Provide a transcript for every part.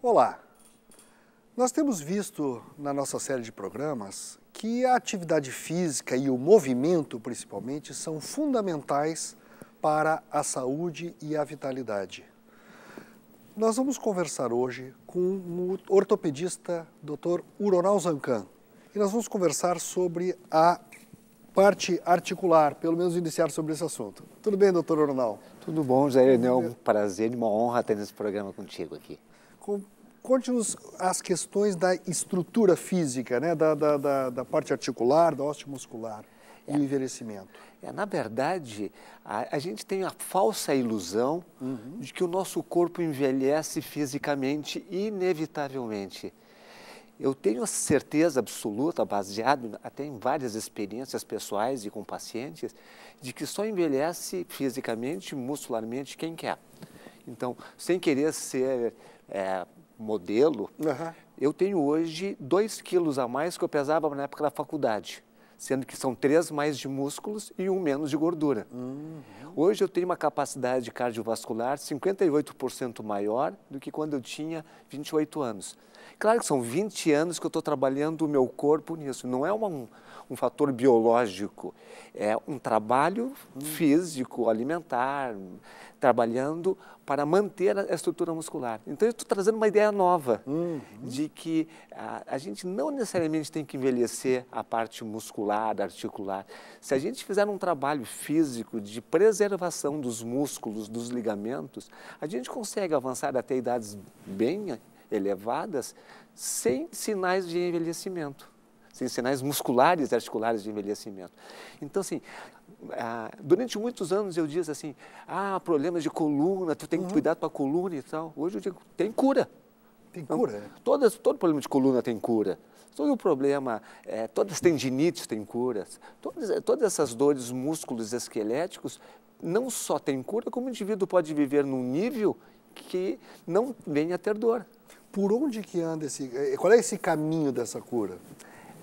Olá! Nós temos visto na nossa série de programas que a atividade física e o movimento, principalmente, são fundamentais para a saúde e a vitalidade. Nós vamos conversar hoje com o ortopedista Dr. Uronal Zancan e nós vamos conversar sobre a parte articular, pelo menos iniciar sobre esse assunto. Tudo bem, doutor Ornal? Tudo bom, Zé é um prazer e uma honra ter nesse programa contigo aqui. Conte-nos as questões da estrutura física, né? da, da, da, da parte articular, da óssea muscular e o é. envelhecimento? É, na verdade, a, a, gente tem a falsa ilusão uhum. de que o nosso corpo envelhece fisicamente inevitavelmente. Eu tenho certeza absoluta, baseado até em várias experiências pessoais e com pacientes, de que só envelhece fisicamente, muscularmente, quem quer. Então, sem querer ser é, modelo, uhum. eu tenho hoje 2 quilos a mais que eu pesava na época da faculdade sendo que são três mais de músculos e um menos de gordura. Uhum. Hoje eu tenho uma capacidade cardiovascular 58% maior do que quando eu tinha 28 anos. Claro que são 20 anos que eu estou trabalhando o meu corpo nisso, não é uma, um, um fator biológico, é um trabalho hum. físico, alimentar, trabalhando para manter a estrutura muscular. Então, eu estou trazendo uma ideia nova uhum. de que a, a, gente não necessariamente tem que envelhecer a parte muscular, articular. Se a gente fizer um trabalho físico de preservação dos músculos, dos ligamentos, a gente consegue avançar até idades bem elevadas sem sinais de envelhecimento sem sinais musculares e articulares de envelhecimento. Então, assim, ah, durante muitos anos eu dizia assim, ah, problemas de coluna, tu tem que uhum. cuidar para a coluna e tal. Hoje eu digo, tem cura. Tem então, cura? Então, todas, todo problema de coluna tem cura. Todo problema, é, todas as tendinites têm curas. Todas, todas essas dores músculos esqueléticos não só tem cura, como o indivíduo pode viver num nível que não venha a ter dor. Por onde que anda esse... É, qual é esse caminho dessa cura?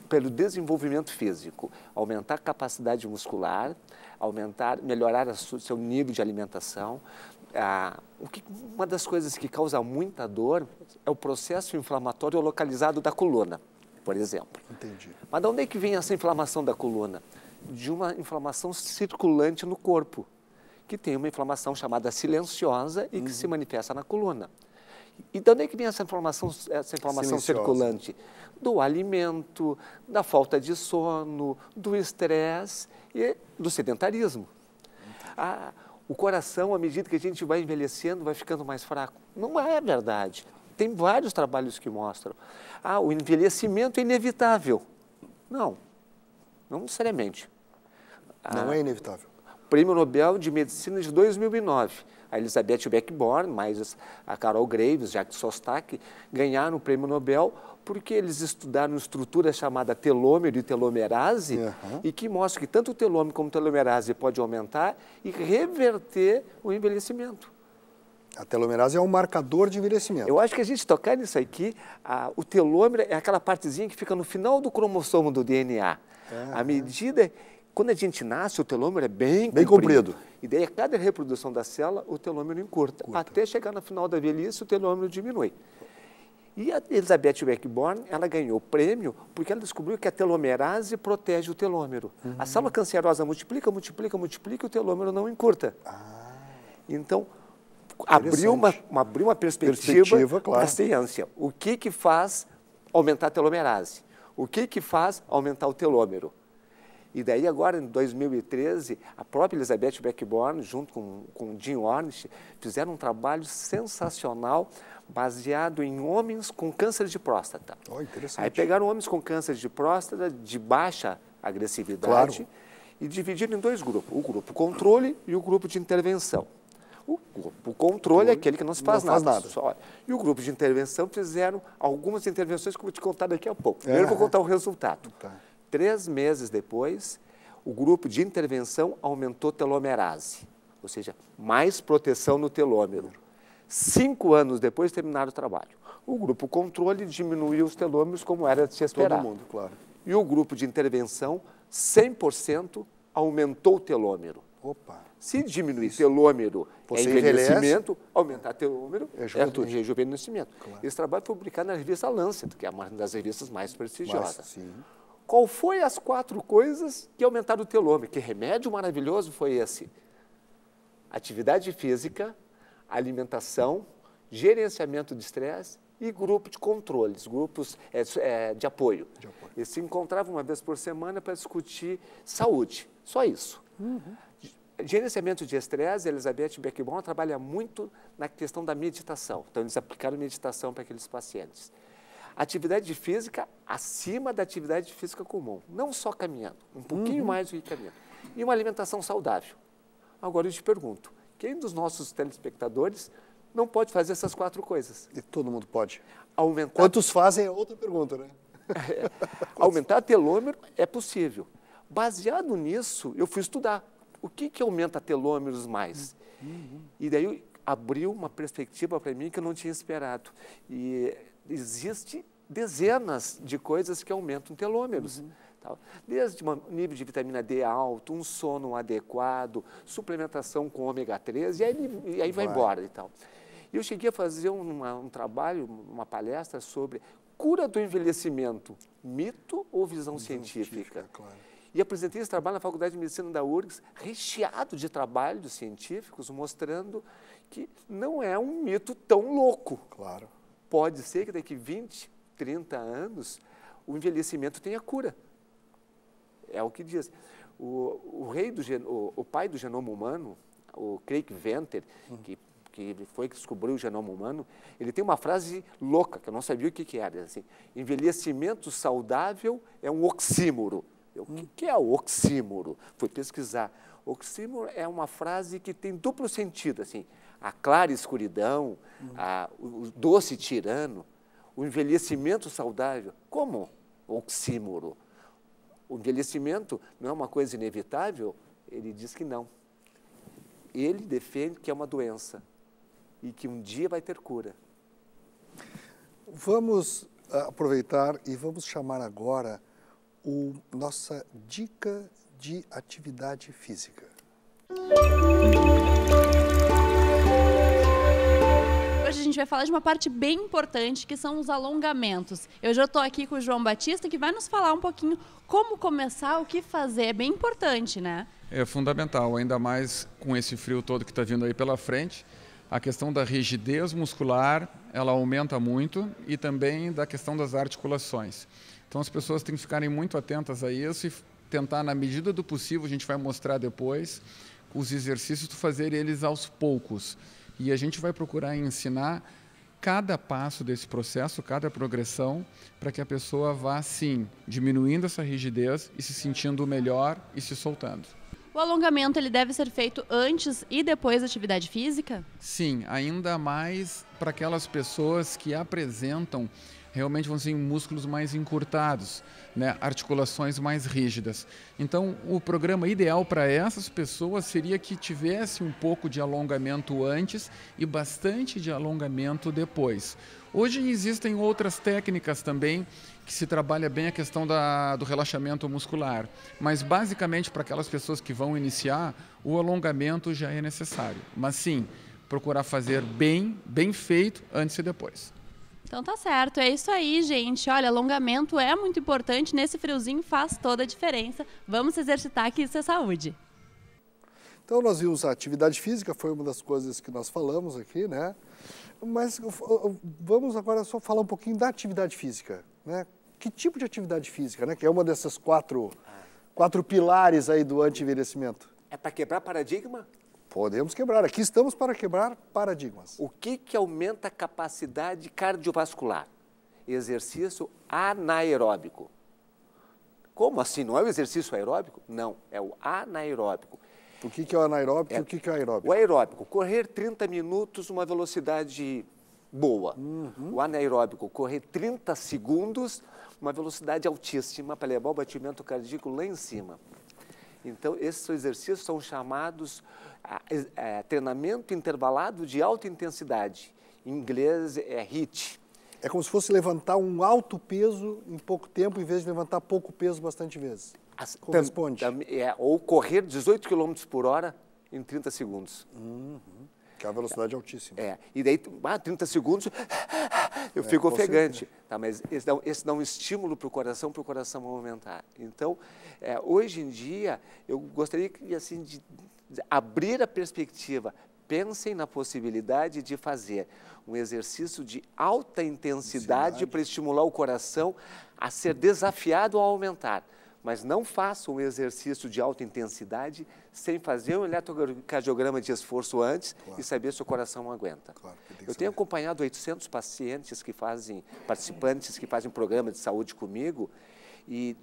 pelo desenvolvimento físico, aumentar a capacidade muscular, aumentar, melhorar o seu nível de alimentação. Ah, que, uma das coisas que causa muita dor é o processo inflamatório localizado da coluna, por exemplo. Entendi. Mas de onde é que vem essa inflamação da coluna? De uma inflamação circulante no corpo, que tem uma inflamação chamada silenciosa e uhum. que se uhum. manifesta na coluna. E de onde é que vem essa informação, essa informação circulante? Do alimento, da falta de sono, do estresse e do sedentarismo. Ah, o coração, à medida que a gente vai envelhecendo, vai ficando mais fraco. Não é verdade. Tem vários trabalhos que mostram. Ah, o envelhecimento é inevitável. Não, não necessariamente. Ah, não é inevitável. Prêmio Nobel de Medicina de 2009 a Elizabeth Beckborn, mais a Carol Graves, Jacques Sostak, ganharam o prêmio Nobel porque eles estudaram estrutura chamada telômero e telomerase uhum. e que mostra que tanto o telômero como a telomerase pode aumentar e reverter o envelhecimento. A telomerase é um marcador de envelhecimento. Eu acho que a gente tocar nisso aqui, a, o telômero é aquela partezinha que fica no final do cromossomo do DNA. É, à é. medida quando a gente nasce, o telômero é bem, bem comprido. comprido. E daí, a cada reprodução da célula, o telômero encurta. Curta. Até chegar na final da velhice, o telômero diminui. E a Elizabeth Weckborn, ela ganhou o prêmio porque ela descobriu que a telomerase protege o telômero. Uhum. A hum. célula cancerosa multiplica, multiplica, multiplica e o telômero não encurta. Ah. Então, abriu uma, uma, abriu uma perspectiva, perspectiva claro. ciência. O que que faz aumentar a telomerase? O que que faz aumentar o telômero? E daí agora, em 2013, a própria Elizabeth Beckborn, junto com, com Jim Ornish, fizeram um trabalho sensacional baseado em homens com câncer de próstata. Oh, interessante. Aí pegaram homens com câncer de próstata de baixa agressividade claro. e dividiram em dois grupos, o grupo controle e o grupo de intervenção. O grupo controle é aquele que não se faz não nada. Faz nada. Só. E o grupo de intervenção fizeram algumas intervenções que eu vou te contar daqui a pouco. Primeiro é. vou contar o resultado. Tá. Três meses depois, o grupo de intervenção aumentou telomerase, ou seja, mais proteção no telômero. Cinco anos depois terminaram o trabalho. O grupo controle diminuiu os telômeros como era de se esperar. Todo mundo, claro. E o grupo de intervenção, 100% aumentou o telômero. Opa. Se diminuir Isso. telômero Você é envelhecimento, envelhece, aumentar telômero é, é, é rejuvenescimento. Claro. Esse trabalho foi publicado na revista Lancet, que é uma das revistas mais prestigiosas. Mas, sim. Qual foi as quatro coisas que aumentaram o telômero? Que remédio maravilhoso foi esse? Atividade física, alimentação, gerenciamento de estresse e grupo de controles, grupos é, é de, apoio. de apoio. Eles se encontravam uma vez por semana para discutir saúde, só isso. Uhum. Gerenciamento de estresse, Elizabeth Beckbaum trabalha muito na questão da meditação. Então, eles aplicaram meditação para aqueles pacientes atividade física acima da atividade física comum. Não só caminhando, um pouquinho uhum. mais do que caminhando. E uma alimentação saudável. Agora eu te pergunto, quem dos nossos telespectadores não pode fazer essas quatro coisas? E todo mundo pode. Aumentar... Quantos fazem é outra pergunta, né? É. aumentar telômero é possível. Baseado nisso, eu fui estudar o que, que aumenta telômeros mais. Uhum. E daí abriu uma perspectiva para mim que eu não tinha esperado. E existe dezenas de coisas que aumentam telômeros. Uhum. Desde um nível de vitamina D alto, um sono adequado, suplementação com ômega 3, e aí, e aí vai. embora e tal. eu cheguei a fazer uma, um trabalho, uma palestra sobre cura do envelhecimento, mito ou visão, visão científica? científica claro. E apresentei esse trabalho na Faculdade de Medicina da URGS, recheado de trabalhos científicos, mostrando que não é um mito tão louco. Claro. Pode ser que daqui 20, 30 anos o envelhecimento tenha cura. É o que diz. O, o rei do o, o, pai do genoma humano, o Craig Venter, hum. que que foi que descobriu o genoma humano, ele tem uma frase louca, que eu não sabia o que, que era. Assim, envelhecimento saudável é um oxímoro. hum. O que, é o oxímoro? Fui pesquisar. Oxímoro é uma frase que tem duplo sentido. Assim, a clara escuridão, a, o doce tirano, o envelhecimento saudável. Como oxímoro? O envelhecimento não é uma coisa inevitável? Ele diz que não. Ele defende que é uma doença e que um dia vai ter cura. Vamos ah, aproveitar e vamos chamar agora o nossa dica de atividade física. Música gente vai falar de uma parte bem importante, que são os alongamentos. Eu já estou aqui com o João Batista, que vai nos falar um pouquinho como começar, o que fazer. É bem importante, né? É fundamental, ainda mais com esse frio todo que está vindo aí pela frente. A questão da rigidez muscular, ela aumenta muito, e também da questão das articulações. Então as pessoas têm que ficarem muito atentas a isso e tentar, na medida do possível, a gente vai mostrar depois, os exercícios, fazer eles aos poucos e a gente vai procurar ensinar cada passo desse processo, cada progressão, para que a pessoa vá, sim, diminuindo essa rigidez e se sentindo melhor e se soltando. O alongamento ele deve ser feito antes e depois da atividade física? Sim, ainda mais para aquelas pessoas que apresentam realmente vão ser músculos mais encurtados, né? articulações mais rígidas. Então, o programa ideal para essas pessoas seria que tivesse um pouco de alongamento antes e bastante de alongamento depois. Hoje existem outras técnicas também que se trabalha bem a questão da, do relaxamento muscular, mas basicamente para aquelas pessoas que vão iniciar, o alongamento já é necessário. Mas sim, procurar fazer bem, bem feito antes e depois. Então tá certo, é isso aí, gente. Olha, alongamento é muito importante, nesse friozinho faz toda a diferença. Vamos se exercitar que isso é saúde. Então nós vimos a atividade física, foi uma das coisas que nós falamos aqui, né? Mas vamos agora só falar um pouquinho da atividade física, né? Que tipo de atividade física, né? Que é uma dessas quatro, quatro pilares aí do anti-envelhecimento. É para quebrar paradigma? Podemos quebrar. Aqui estamos para quebrar paradigmas. O que, que aumenta a capacidade cardiovascular? Exercício anaeróbico. Como assim? Não é o exercício aeróbico? Não, é o anaeróbico. O que, que é o anaeróbico é, e o que, que é o aeróbico? O aeróbico, correr 30 minutos uma velocidade boa. Uhum. O anaeróbico, correr 30 segundos, uma velocidade altíssima para levar o batimento cardíaco lá em cima. Então, esses exercícios são chamados é, treinamento intervalado de alta intensidade. Em inglês é "hit". É como se fosse levantar um alto peso em pouco tempo, em vez de levantar pouco peso bastante vezes. As, Corresponde. Tam, tam, é, ou correr 18 km por hora em 30 segundos. Uhum. Que é a velocidade é altíssima. É, e daí, ah, 30 segundos, eu é, fico ofegante. Tá, mas esse dá, esse dá um estímulo para o coração, para o coração aumentar. Então, é, hoje em dia, eu gostaria assim, de abrir a perspectiva. Pensem na possibilidade de fazer um exercício de alta intensidade para estimular o coração a ser desafiado a aumentar mas não faça um exercício de alta intensidade sem fazer um eletrocardiograma de esforço antes claro. e saber se o coração aguenta. Claro, eu tenho acompanhado 800 pacientes que fazem, participantes que fazem programa de saúde comigo e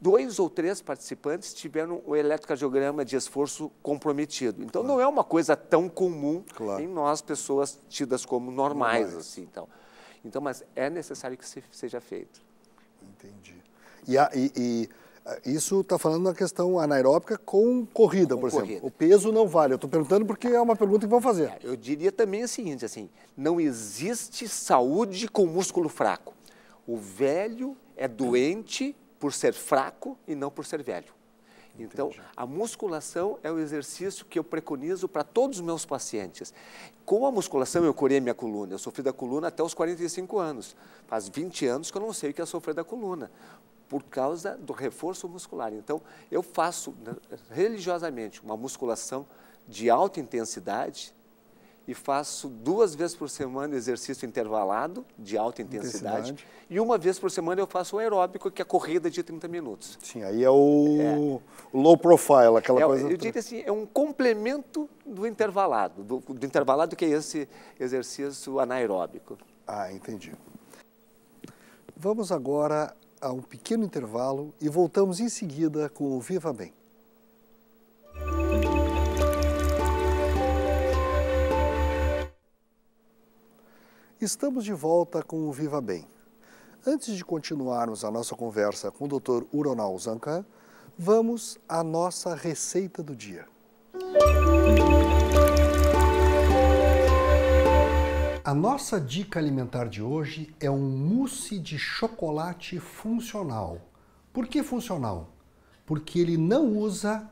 dois ou três participantes tiveram o eletrocardiograma de esforço comprometido. Então claro. não é uma coisa tão comum em nós pessoas tidas como normais, assim, então. Então, mas é necessário que seja feito. Entendi. e, a, e, e isso está falando na questão anaeróbica com corrida, com por corrida. exemplo. O peso não vale. Eu estou perguntando porque é uma pergunta que vão fazer. Eu diria também o seguinte, assim, não existe saúde com músculo fraco. O velho é doente por ser fraco e não por ser velho. Então, Entendi. Então, a musculação é o exercício que eu preconizo para todos os meus pacientes. Com a musculação, eu curei minha coluna. Eu sofri da coluna até os 45 anos. Faz 20 anos que eu não sei o que é sofrer da coluna por causa do reforço muscular. Então, eu faço né, religiosamente uma musculação de alta intensidade e faço duas vezes por semana exercício intervalado de alta intensidade, intensidade. e uma vez por semana eu faço o aeróbico, que é a corrida de 30 minutos. Sim, aí é o, é. low profile, aquela é, coisa... Eu diria assim, é um complemento do intervalado, do, do intervalado que é esse exercício anaeróbico. Ah, entendi. Vamos agora a um pequeno intervalo e voltamos em seguida com o Viva Bem. Estamos de volta com o Viva Bem. Antes de continuarmos a nossa conversa com o Dr. Uronal Zancan, vamos à nossa receita do dia. Música A nossa dica alimentar de hoje é um mousse de chocolate funcional. Por que funcional? Porque ele não usa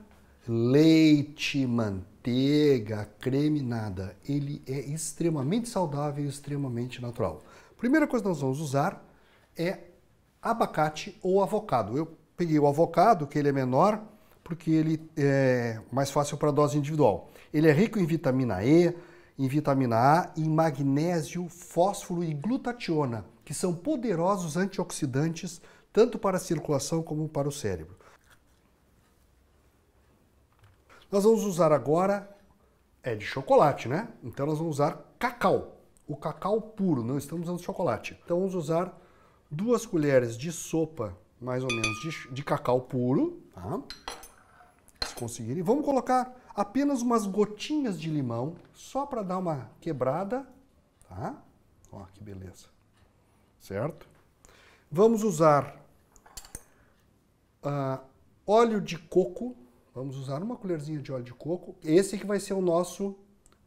leite, manteiga, creme, nada. Ele é extremamente saudável e extremamente natural. Primeira coisa que nós vamos usar é abacate ou avocado. Eu peguei o avocado, que ele é menor, porque ele é mais fácil para dose individual. Ele é rico em vitamina E, em vitamina A, em magnésio, fósforo e glutationa, que são poderosos antioxidantes tanto para a circulação como para o cérebro. Nós vamos usar agora é de chocolate, né? Então nós vamos usar cacau, o cacau puro, não estamos usando chocolate. Então vamos usar duas colheres de sopa, mais ou menos, de, de cacau puro, tá? Se conseguirem. Vamos colocar apenas umas gotinhas de limão, só para dar uma quebrada, tá? Ó, que beleza. Certo? Vamos usar uh, óleo de coco. Vamos usar uma colherzinha de óleo de coco. Esse que vai ser o nosso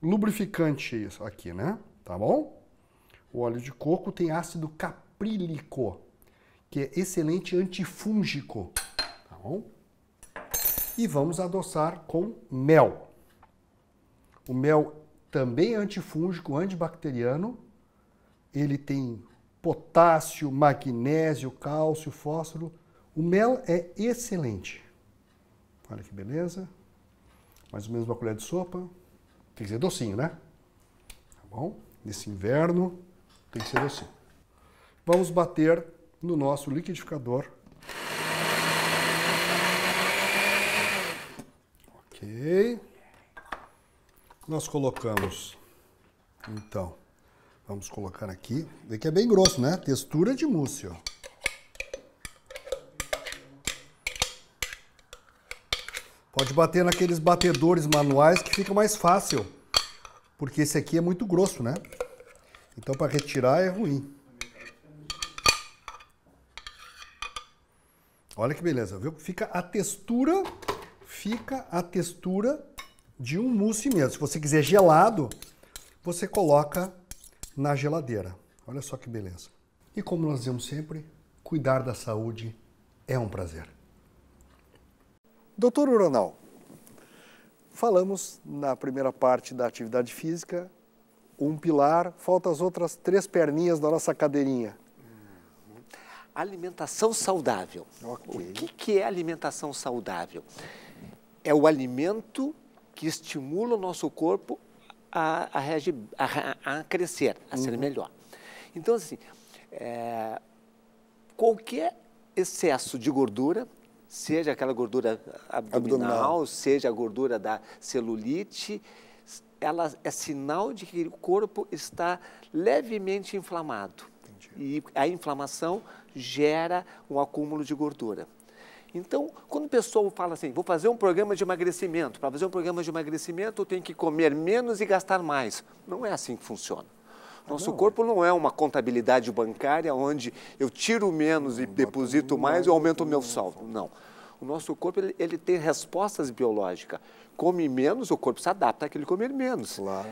lubrificante aqui, né? Tá bom? O óleo de coco tem ácido caprílico, que é excelente antifúngico, tá bom? E vamos adoçar com mel. O mel também é antifúngico, antibacteriano. Ele tem potássio, magnésio, cálcio, fósforo. O mel é excelente. Olha que beleza. Mais ou menos uma colher de sopa. Tem que ser docinho, né? Tá bom? Nesse inverno, tem que ser docinho. Vamos bater no nosso liquidificador Ok. Nós colocamos, então, vamos colocar aqui. Vê que é bem grosso, né? Textura de mousse, ó. Pode bater naqueles batedores manuais que fica mais fácil, porque esse aqui é muito grosso, né? Então para retirar é ruim. Olha que beleza, viu? Fica a textura fica a textura de um mousse mesmo. Se você quiser gelado, você coloca na geladeira. Olha só que beleza. E como nós dizemos sempre, cuidar da saúde é um prazer. Doutor Uronal, falamos na primeira parte da atividade física, um pilar, faltam as outras três perninhas da nossa cadeirinha. Alimentação saudável. Okay. O que, que é alimentação saudável? é o alimento que estimula o nosso corpo a, a, reagir, a, a crescer, a uhum. ser melhor. Então, assim, é, qualquer excesso de gordura, seja aquela gordura abdominal, abdominal, seja a gordura da celulite, ela é sinal de que o corpo está levemente inflamado. Entendi. E a inflamação gera um acúmulo de gordura. Então, quando o pessoal fala assim, vou fazer um programa de emagrecimento, para fazer um programa de emagrecimento eu tenho que comer menos e gastar mais. Não é assim que funciona. Ah, nosso não, corpo não é uma contabilidade bancária onde eu tiro menos e deposito mais e aumento o meu saldo. Não. O nosso corpo ele, ele, tem respostas biológicas. Come menos, o corpo se adapta àquele comer menos. Claro.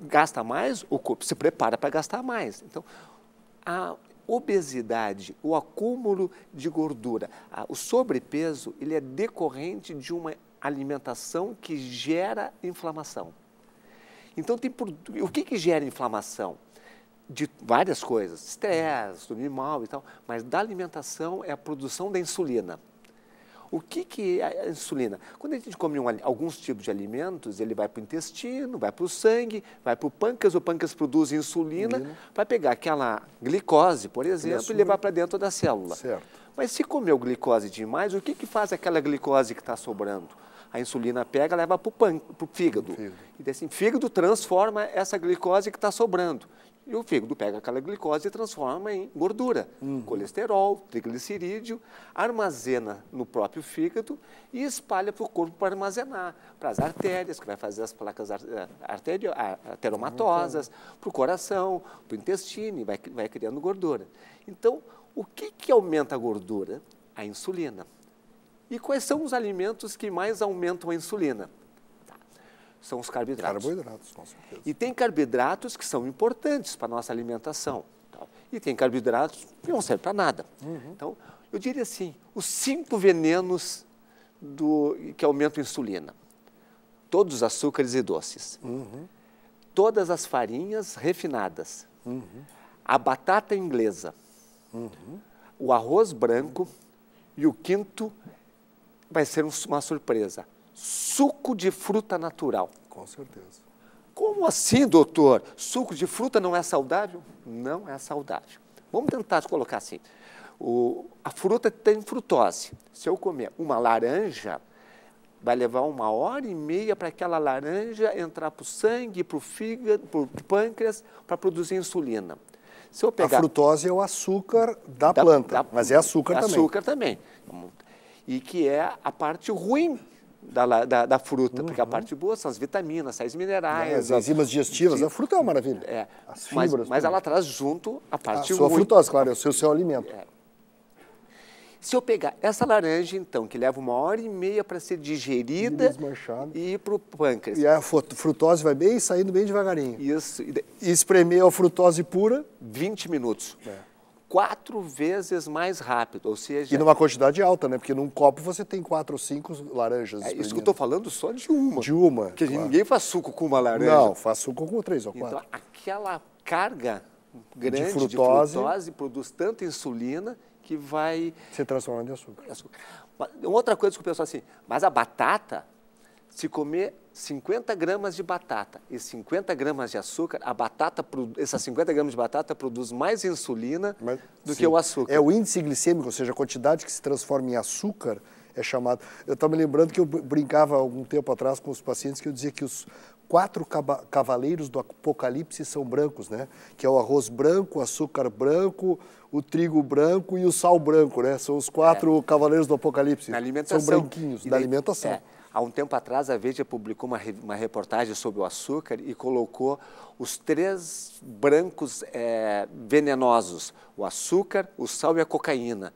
Gasta mais, o corpo se prepara para gastar mais. Então, a, obesidade, o acúmulo de gordura, ah, o sobrepeso, ele é decorrente de uma alimentação que gera inflamação. Então, tem por, o que, que gera inflamação? De várias coisas, estresse, dormir mal e tal, mas da alimentação é a produção da insulina. O que, que é a insulina? Quando a gente come um, alguns tipos de alimentos, ele vai para o intestino, vai para o sangue, vai para o pâncreas, o pâncreas produz insulina, uhum. vai pegar aquela glicose, por exemplo, e levar para dentro da célula. Certo. Mas se comeu glicose demais, o que, que faz aquela glicose que está sobrando? a insulina pega, leva para o fígado. fígado. E assim, fígado transforma essa glicose que está sobrando. E o fígado pega aquela glicose e transforma em gordura, uhum. colesterol, triglicerídeo, armazena no próprio fígado e espalha para o corpo para armazenar, para as artérias, que vai fazer as placas eh, arterio, arteriomatosas, uhum. para o coração, para o intestino, e vai, vai criando gordura. Então, o que, que aumenta a gordura? A insulina. E quais são os alimentos que mais aumentam a insulina? são os carboidratos. Carboidratos, com certeza. E tem carboidratos que são importantes para a nossa alimentação. Tá? E tem carboidratos que não servem para nada. Uhum. Então, eu diria assim, os cinco venenos do, que aumentam a insulina. Todos os açúcares e doces. Uhum. Todas as farinhas refinadas. Uhum. A batata inglesa. Uhum. O arroz branco. E o quinto vai ser uma surpresa, suco de fruta natural. Com certeza. Como assim, doutor? Suco de fruta não é saudável? Não é saudável. Vamos tentar colocar assim. O, a fruta tem frutose. Se eu comer uma laranja, vai levar uma hora e meia para aquela laranja entrar para o sangue, para o fígado, para o pâncreas, para produzir insulina. Se eu pegar... A frutose é o açúcar da, da planta, da, mas é açúcar, açúcar é também. Açúcar também. E que é a parte ruim da, da, da fruta, uhum. porque a uhum. parte boa são as vitaminas, sais minerais. É, as, enzimas digestivas, de, a fruta é uma maravilha. É, as fibras. Mas, mas ela traz junto a parte a sua ruim. frutose, claro, é o seu, seu alimento. É. Se eu pegar essa laranja, então, que leva uma hora e meia para ser digerida e ir para o pâncreas. E a frutose vai bem saindo bem devagarinho. Isso. E espremer a frutose pura. 20 minutos. É quatro vezes mais rápido, ou seja... E numa quantidade alta, né? Porque num copo você tem quatro ou cinco laranjas É isso que eu estou falando só de uma. De uma, Porque claro. ninguém faz suco com uma laranja. Não, faz suco com três ou então, quatro. Então, aquela carga grande de frutose, de frutose produz tanta insulina que vai... Se transformando em açúcar. açúcar. Outra coisa que o pessoal assim, mas a batata, se comer 50 gramas de batata e 50 gramas de açúcar, a batata, essas 50 gramas de batata produz mais insulina Mas, do sim. que o açúcar. É o índice glicêmico, ou seja, a quantidade que se transforma em açúcar é chamado. Eu estava me lembrando que eu brincava algum tempo atrás com os pacientes que eu dizia que os quatro cavaleiros do apocalipse são brancos, né? Que é o arroz branco, o açúcar branco, o trigo branco e o sal branco, né? São os quatro é. cavaleiros do apocalipse. Na alimentação. São branquinhos, e da daí, alimentação. É. Há um tempo atrás, a Veja publicou uma, uma reportagem sobre o açúcar e colocou os três brancos é, venenosos, o açúcar, o sal e a cocaína.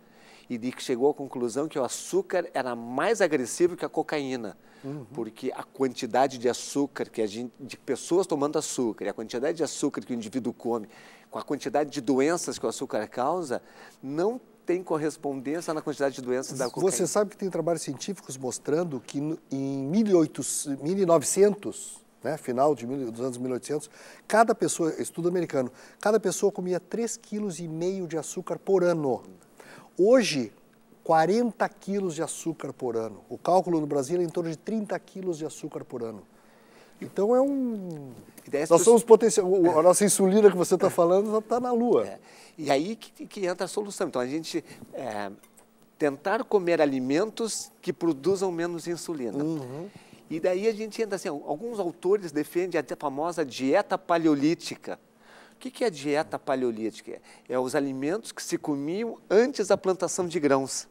E de que chegou à conclusão que o açúcar era mais agressivo que a cocaína. Uhum. Porque a quantidade de açúcar que a gente, de pessoas tomando açúcar, e a quantidade de açúcar que o indivíduo come, com a quantidade de doenças que o açúcar causa, não tem correspondência na quantidade de doenças da cocaína. Você sabe que tem trabalhos científicos mostrando que em 1800, 1900, né, final de dos anos 1800, cada pessoa, estudo americano, cada pessoa comia 3,5 kg de açúcar por ano. Hoje, 40 quilos de açúcar por ano. O cálculo no Brasil é em torno de 30 quilos de açúcar por ano. Então é um. Nós somos potencial. A nossa insulina que você está falando está na Lua. É. E aí que, que, entra a solução. Então a gente é, tentar comer alimentos que produzam menos insulina. Uhum. E daí a gente entra assim, alguns autores defendem a famosa dieta paleolítica. O que é a dieta paleolítica? É os alimentos que se comiam antes da plantação de grãos,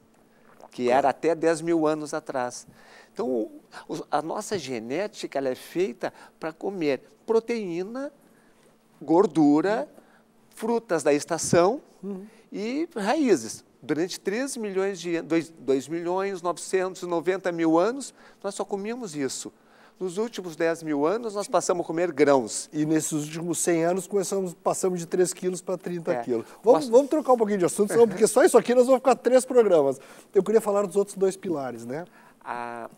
que era até 10 mil anos atrás. Então, a nossa genética ela é feita para comer proteína, gordura, uhum. frutas da estação uhum. e raízes. Durante 3 milhões de 2, 2 milhões 990 mil anos, nós só comíamos isso. Nos últimos 10 mil anos, nós passamos a comer grãos. E nesses últimos 100 anos, começamos, passamos de 3 quilos para 30 é. quilos. Vamos, Mas... vamos, trocar um pouquinho de assunto, senão, porque só isso aqui nós vamos ficar três programas. Eu queria falar dos outros dois pilares, né? A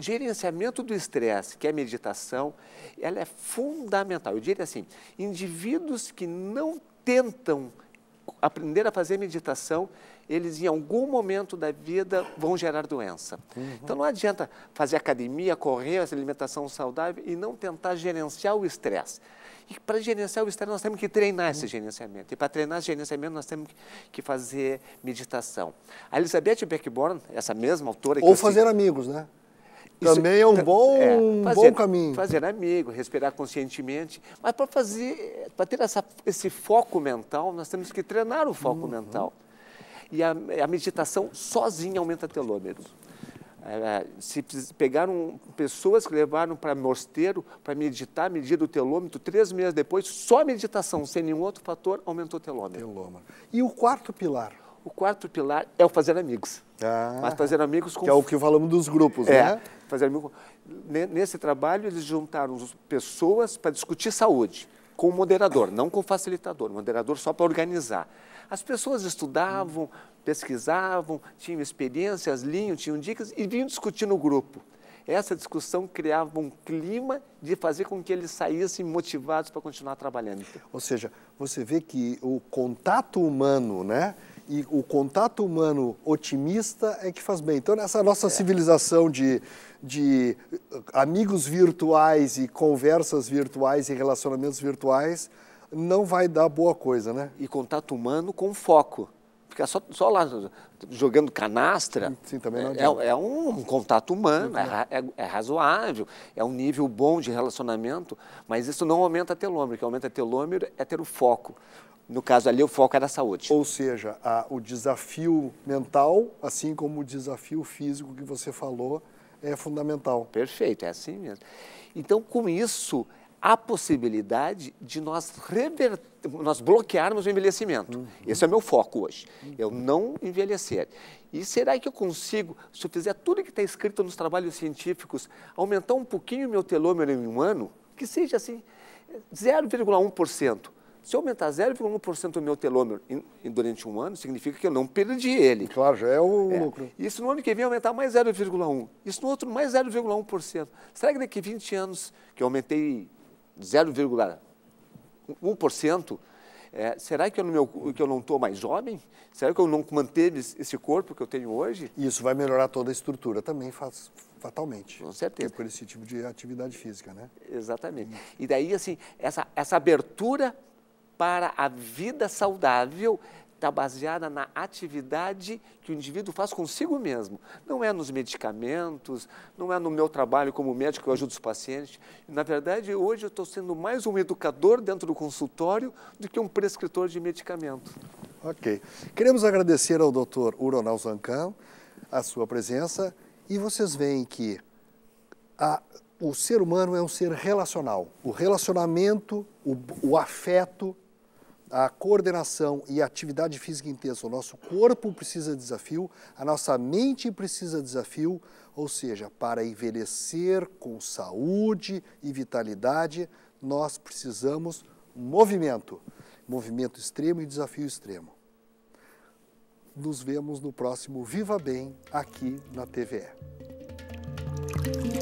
gerenciamento do estresse, que é meditação, ela é fundamental. Eu diria assim, indivíduos que não tentam aprender a fazer meditação, eles em algum momento da vida vão gerar doença. Uhum. Então não adianta fazer academia, correr, essa alimentação saudável e não tentar gerenciar o estresse. E para gerenciar o estresse nós temos que treinar esse uhum. gerenciamento. E para treinar esse gerenciamento nós temos que fazer meditação. A Elizabeth Beckborn, essa mesma autora... Ou fazer amigos, né? Também é um bom, é, fazer, bom caminho. Fazer amigo, respirar conscientemente. Mas para fazer, para ter essa, esse foco mental, nós temos que treinar o foco uhum. mental. E a, a, meditação sozinha aumenta telômeros. É, é se pegaram pessoas que levaram para mosteiro para meditar, medir o telômetro, três meses depois, só a meditação, sem nenhum outro fator, aumentou o telômetro. telômetro. E o quarto pilar? O quarto pilar é o fazer amigos. Ah, mas fazer amigos com... Que é o que falamos dos grupos, é, né? Fazer amigos... Nesse trabalho, eles juntaram pessoas para discutir saúde, com o moderador, não com o facilitador. O moderador só para organizar. As pessoas estudavam, pesquisavam, tinham experiências, liam, tinham dicas e vinham discutir no grupo. Essa discussão criava um clima de fazer com que eles saíssem motivados para continuar trabalhando. Ou seja, você vê que o contato humano, né? e o contato humano otimista é que faz bem. Então, nessa nossa é. civilização de, de eh, amigos virtuais e conversas virtuais e relacionamentos virtuais, não vai dar boa coisa, né? E contato humano com foco. Ficar só, só lá jogando canastra Sim, é, é, um contato humano, é, é, é, razoável, é um nível bom de relacionamento, mas isso não aumenta telômero. O que aumenta telômero é ter o foco. No caso ali, o foco é da saúde. Ou seja, a, o desafio mental, assim como o desafio físico que você falou, é fundamental. Perfeito, é assim mesmo. Então, com isso, há possibilidade de nós, rever, nós bloquearmos o envelhecimento. Uhum. Esse é o meu foco hoje, uhum. eu não envelhecer. E será que eu consigo, se eu fizer tudo que está escrito nos trabalhos científicos, aumentar um pouquinho o meu telômero em um ano? Que seja assim, 0,1%. Se eu aumentar 0,1% do meu telômero em, em, durante um ano, significa que eu não perdi ele. Claro, já é o é. lucro. Isso no ano que vem aumentar mais 0,1%. Isso no outro mais 0,1%. Será que daqui 20 anos, que eu aumentei 0,1%, é, será que eu, meu, que eu não estou mais jovem? Será que eu não manteve esse corpo que eu tenho hoje? Isso vai melhorar toda a estrutura também, faz, fatalmente. Com certeza. É por esse tipo de atividade física, né? Exatamente. E daí, assim, essa, essa abertura para a vida saudável está baseada na atividade que o indivíduo faz consigo mesmo. Não é nos medicamentos, não é no meu trabalho como médico que eu ajudo os pacientes. Na verdade, hoje eu estou sendo mais um educador dentro do consultório do que um prescritor de medicamento. Ok. Queremos agradecer ao doutor Uronal Zancan a sua presença e vocês veem que a, o ser humano é um ser relacional. O relacionamento, o, o afeto a coordenação e a atividade física intensa. O nosso corpo precisa de desafio, a nossa mente precisa de desafio, ou seja, para envelhecer com saúde e vitalidade, nós precisamos movimento. Movimento extremo e desafio extremo. Nos vemos no próximo Viva Bem aqui na TVE.